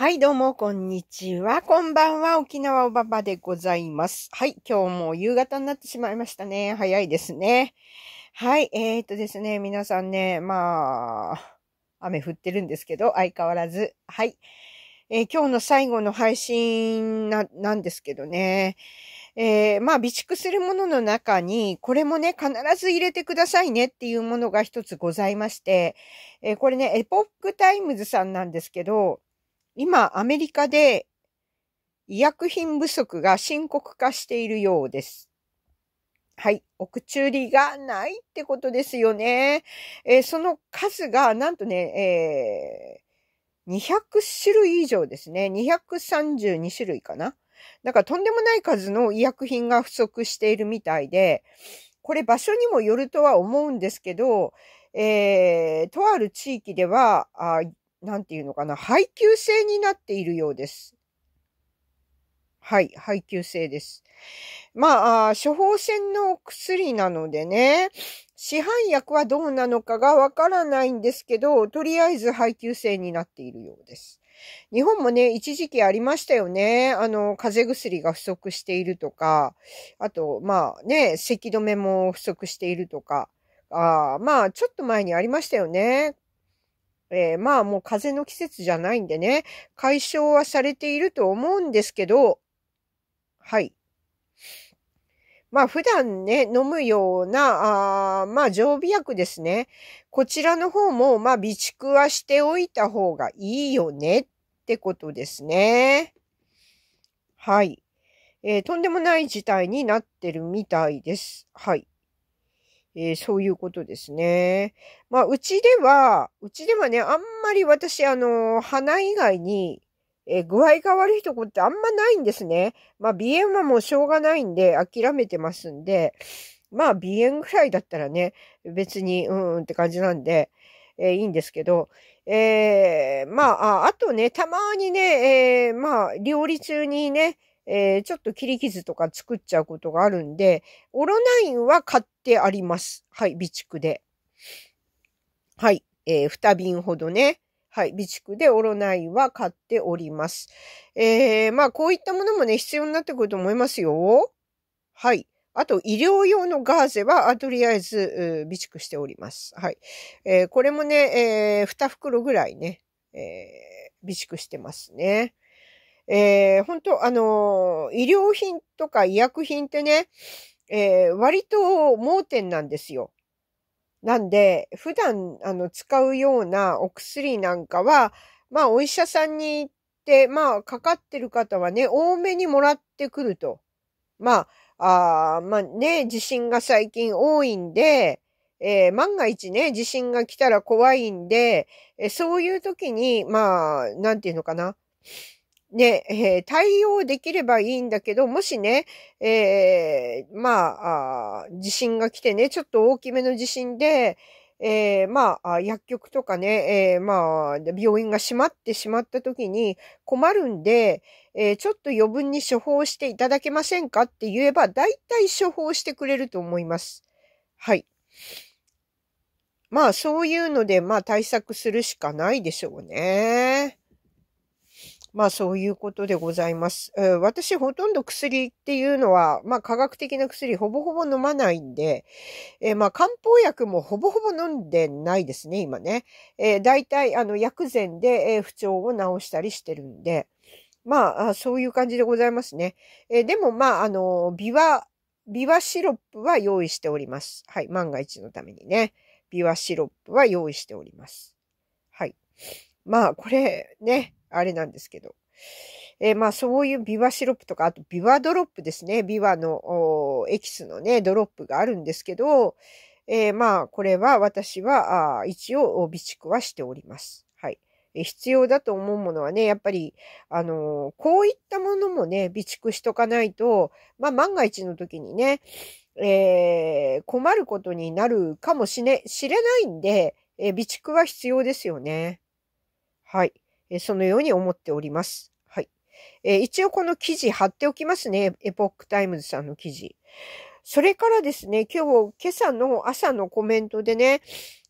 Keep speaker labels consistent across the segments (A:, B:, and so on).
A: はい、どうも、こんにちは。こんばんは。沖縄おばばでございます。はい、今日も夕方になってしまいましたね。早いですね。はい、えー、っとですね、皆さんね、まあ、雨降ってるんですけど、相変わらず。はい。えー、今日の最後の配信な、なんですけどね。えー、まあ、備蓄するものの中に、これもね、必ず入れてくださいねっていうものが一つございまして、えー、これね、エポックタイムズさんなんですけど、今、アメリカで医薬品不足が深刻化しているようです。はい。お中売がないってことですよね。えー、その数が、なんとね、えー、200種類以上ですね。232種類かな。なんかとんでもない数の医薬品が不足しているみたいで、これ場所にもよるとは思うんですけど、えー、とある地域では、なんていうのかな、配給制になっているようです。はい、配給制です。まあ、処方箋の薬なのでね、市販薬はどうなのかがわからないんですけど、とりあえず配給制になっているようです。日本もね、一時期ありましたよね。あの、風邪薬が不足しているとか、あと、まあね、咳止めも不足しているとか、あまあ、ちょっと前にありましたよね。えー、まあもう風の季節じゃないんでね、解消はされていると思うんですけど、はい。まあ普段ね、飲むような、あまあ常備薬ですね。こちらの方も、まあ備蓄はしておいた方がいいよねってことですね。はい。えー、とんでもない事態になってるみたいです。はい。えー、そういうことですね。まあ、うちでは、うちではね、あんまり私、あの、鼻以外に、えー、具合が悪いとこってあんまないんですね。まあ、鼻炎はもうしょうがないんで、諦めてますんで、まあ、鼻炎ぐらいだったらね、別に、うんって感じなんで、えー、いいんですけど、えー、まあ、あとね、たまにね、えー、まあ、料理中にね、えー、ちょっと切り傷とか作っちゃうことがあるんで、オロナインは買ってあります。はい、備蓄で。はい、えー、2瓶ほどね。はい、備蓄でオロナインは買っております。えー、まあ、こういったものもね、必要になってくると思いますよ。はい。あと、医療用のガーゼは、とりあえず、備蓄しております。はい。えー、これもね、えー、2袋ぐらいね、えー、備蓄してますね。えー、本当あのー、医療品とか医薬品ってね、えー、割と盲点なんですよ。なんで、普段、あの、使うようなお薬なんかは、まあ、お医者さんに行って、まあ、かかってる方はね、多めにもらってくると。まあ、あまあね、地震が最近多いんで、えー、万が一ね、地震が来たら怖いんで、えー、そういう時に、まあ、なんていうのかな。ね、えー、対応できればいいんだけど、もしね、えー、まあ地震が来てね、ちょっと大きめの地震で、えー、まあ、薬局とかね、えー、まあ、病院が閉まってしまった時に困るんで、えー、ちょっと余分に処方していただけませんかって言えば、大体処方してくれると思います。はい。まあ、そういうので、まあ、対策するしかないでしょうね。まあそういうことでございます。え私ほとんど薬っていうのは、まあ科学的な薬ほぼほぼ飲まないんで、えー、まあ漢方薬もほぼほぼ飲んでないですね、今ね。えー、大体あの薬膳で、え不調を治したりしてるんで、まあそういう感じでございますね。えー、でもまああの、ビワ、ビワシロップは用意しております。はい、万が一のためにね。ビワシロップは用意しております。はい。まあこれね、あれなんですけど。えー、まあそういうビワシロップとか、あとビワドロップですね。ビワのエキスのね、ドロップがあるんですけど、えー、まあこれは私は一応備蓄はしております。はい。必要だと思うものはね、やっぱり、あのー、こういったものもね、備蓄しとかないと、まあ万が一の時にね、えー、困ることになるかもしれ、しれないんで、え備蓄は必要ですよね。はい。えそのように思っております。はい。え一応この記事貼っておきますね。エポックタイムズさんの記事。それからですね、今日、今朝の朝のコメントでね、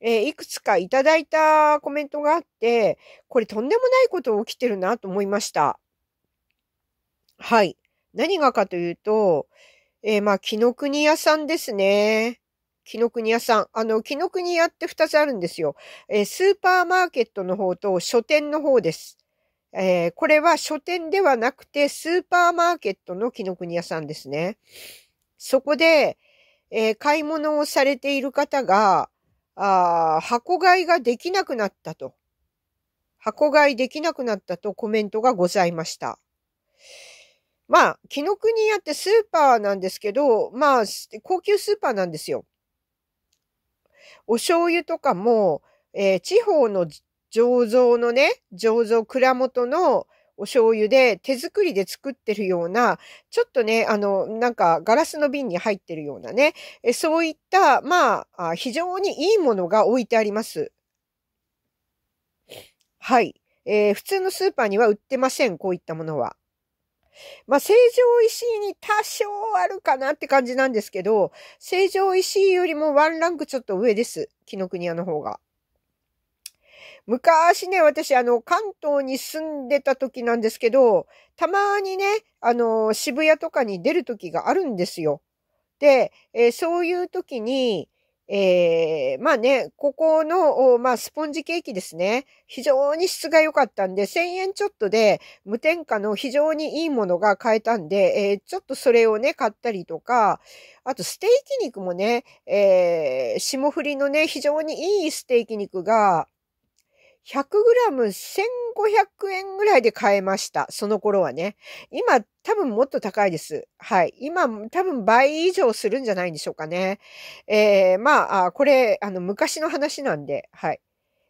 A: えー、いくつかいただいたコメントがあって、これとんでもないことが起きてるなと思いました。はい。何がかというと、えー、まあ、木の国屋さんですね。紀ノ国屋さん。あの、紀ノ国屋って2つあるんですよ。えー、スーパーマーケットの方と書店の方です。えー、これは書店ではなくて、スーパーマーケットの紀ノ国屋さんですね。そこで、えー、買い物をされている方が、あ箱買いができなくなったと。箱買いできなくなったとコメントがございました。まあ、紀の国屋ってスーパーなんですけど、まあ、高級スーパーなんですよ。お醤油とかも、えー、地方の醸造のね、醸造蔵元のお醤油で手作りで作ってるような、ちょっとね、あの、なんかガラスの瓶に入ってるようなね、えそういった、まあ、非常にいいものが置いてあります。はい。えー、普通のスーパーには売ってません、こういったものは。まあ、成城石井に多少あるかなって感じなんですけど、成城石井よりもワンランクちょっと上です。木の国屋の方が。昔ね、私、あの、関東に住んでた時なんですけど、たまにね、あの、渋谷とかに出る時があるんですよ。で、えー、そういう時に、えー、まあね、ここの、まあ、スポンジケーキですね。非常に質が良かったんで、1000円ちょっとで無添加の非常にいいものが買えたんで、えー、ちょっとそれをね、買ったりとか、あとステーキ肉もね、えー、霜降りのね、非常にいいステーキ肉が、100g1500 円ぐらいで買えました。その頃はね。今、多分もっと高いです。はい。今、多分倍以上するんじゃないんでしょうかね。えー、まあ、これ、あの、昔の話なんで、はい。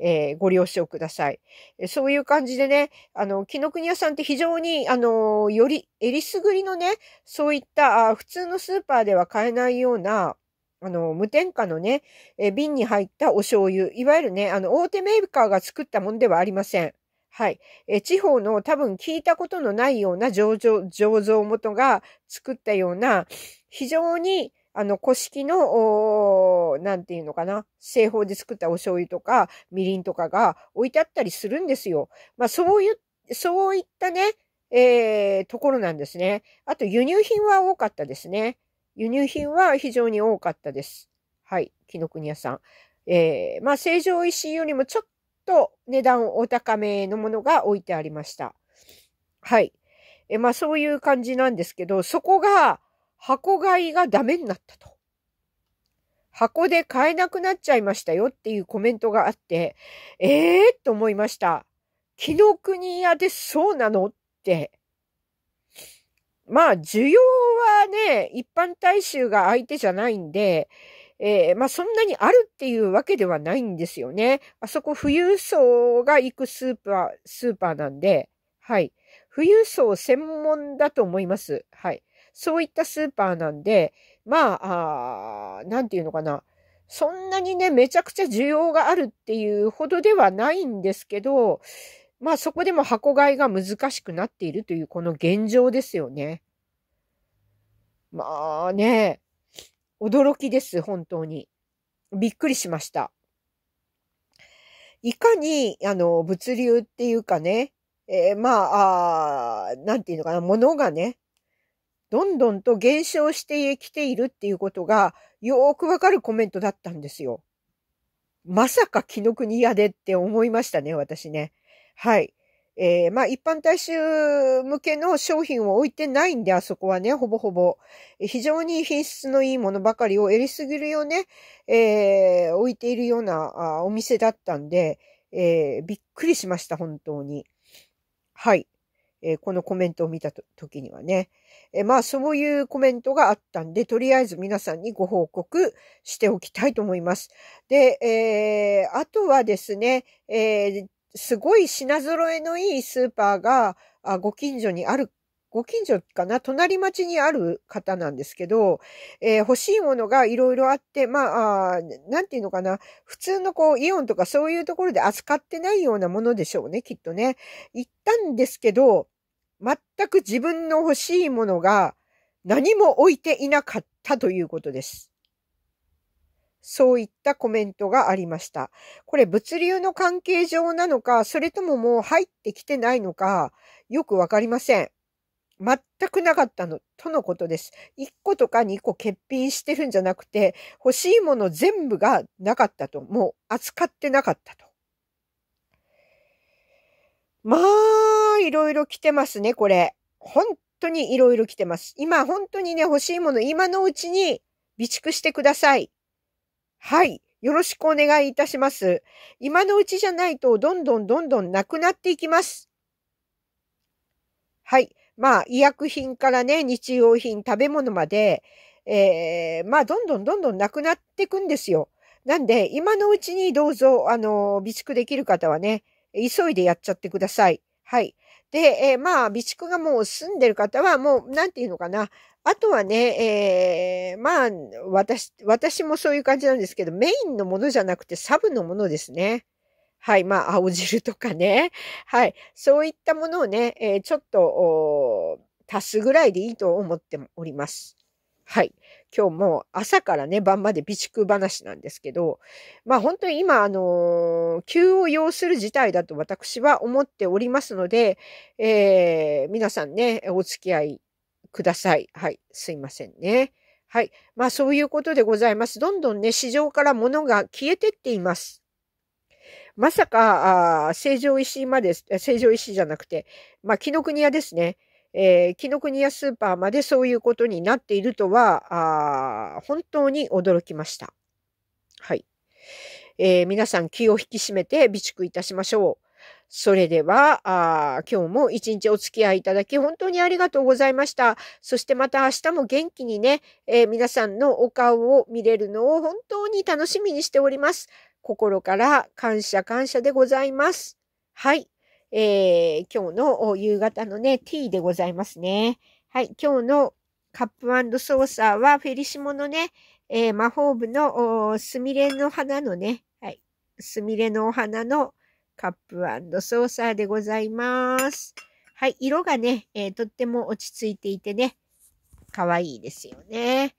A: えー、ご了承ください。そういう感じでね、あの、木の国屋さんって非常に、あの、より、えりすぐりのね、そういった、あ普通のスーパーでは買えないような、あの、無添加のね、え瓶に入ったお醤油。いわゆるね、あの、大手メーカーが作ったものではありません。はい。え地方の多分聞いたことのないような醸造、醸造元が作ったような、非常に、あの、古式の、おなんていうのかな、製法で作ったお醤油とか、みりんとかが置いてあったりするんですよ。まあ、そういう、そういったね、えー、ところなんですね。あと、輸入品は多かったですね。輸入品は非常に多かったです。はい、紀の国屋さん。えー、まあ、成城石井よりもちょっと値段お高めのものが置いてありました。はい。えー、まあ、そういう感じなんですけど、そこが、箱買いがダメになったと。箱で買えなくなっちゃいましたよっていうコメントがあって、ええー、と思いました。紀の国屋でそうなのってまあ、需要はね、一般大衆が相手じゃないんで、えー、まあそんなにあるっていうわけではないんですよね。あそこ富裕層が行くスーパー、スーパーなんで、はい。富裕層専門だと思います。はい。そういったスーパーなんで、まあ、あなんていうのかな。そんなにね、めちゃくちゃ需要があるっていうほどではないんですけど、まあそこでも箱買いが難しくなっているというこの現状ですよね。まあね、驚きです、本当に。びっくりしました。いかに、あの、物流っていうかね、えー、まああ、なんていうのかな、ものがね、どんどんと減少してきているっていうことが、よーくわかるコメントだったんですよ。まさか紀の国屋でって思いましたね、私ね。はい。えー、まあ一般大衆向けの商品を置いてないんで、あそこはね、ほぼほぼ。非常に品質のいいものばかりをえりすぎるよね、えー、置いているようなあお店だったんで、えー、びっくりしました、本当に。はい。えー、このコメントを見たと時にはね。えー、まあそういうコメントがあったんで、とりあえず皆さんにご報告しておきたいと思います。で、えー、あとはですね、えーすごい品揃えのいいスーパーが、あご近所にある、ご近所かな隣町にある方なんですけど、えー、欲しいものがいろいろあって、まああ、なんていうのかな、普通のこう、イオンとかそういうところで扱ってないようなものでしょうね、きっとね。行ったんですけど、全く自分の欲しいものが何も置いていなかったということです。そういったコメントがありました。これ物流の関係上なのか、それとももう入ってきてないのか、よくわかりません。全くなかったの、とのことです。1個とか2個欠品してるんじゃなくて、欲しいもの全部がなかったと。もう扱ってなかったと。まあ、いろいろ来てますね、これ。本当にいろいろ来てます。今、本当にね、欲しいもの、今のうちに備蓄してください。はい。よろしくお願いいたします。今のうちじゃないと、どんどんどんどんなくなっていきます。はい。まあ、医薬品からね、日用品、食べ物まで、えー、まあ、どんどんどんどんなくなっていくんですよ。なんで、今のうちにどうぞ、あの、備蓄できる方はね、急いでやっちゃってください。はい。で、えー、まあ、備蓄がもう済んでる方は、もう、なんていうのかな、あとはね、えー、まあ、私、私もそういう感じなんですけど、メインのものじゃなくてサブのものですね。はい。まあ、青汁とかね。はい。そういったものをね、えー、ちょっと、足すぐらいでいいと思っております。はい。今日も朝からね、晩まで備蓄話なんですけど、まあ本当に今、あのー、急を要する事態だと私は思っておりますので、えー、皆さんね、お付き合いください。はい。すいませんね。はい。まあそういうことでございます。どんどんね、市場から物が消えてっています。まさか、あ成城石井まで、成城石井じゃなくて、まあ、紀ノ国屋ですね。えー、紀ノ国屋スーパーまでそういうことになっているとは、あ本当に驚きました。はい。えー、皆さん気を引き締めて備蓄いたしましょう。それでは、あ今日も一日お付き合いいただき本当にありがとうございました。そしてまた明日も元気にね、えー、皆さんのお顔を見れるのを本当に楽しみにしております。心から感謝感謝でございます。はい。えー、今日の夕方のね、ティーでございますね。はい。今日のカップソーサーはフェリシモのね、えー、魔法部のスミレの花のね、はい。スミレのお花のカップソーサーでございます。はい、色がね、えー、とっても落ち着いていてね、かわいいですよね。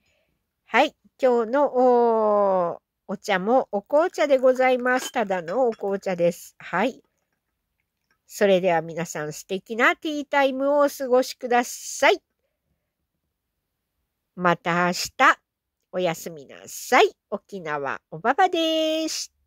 A: はい、今日のおお茶もお紅茶でございます。ただのお紅茶です。はい。それでは皆さん素敵なティータイムをお過ごしください。また明日、おやすみなさい。沖縄おばばでした。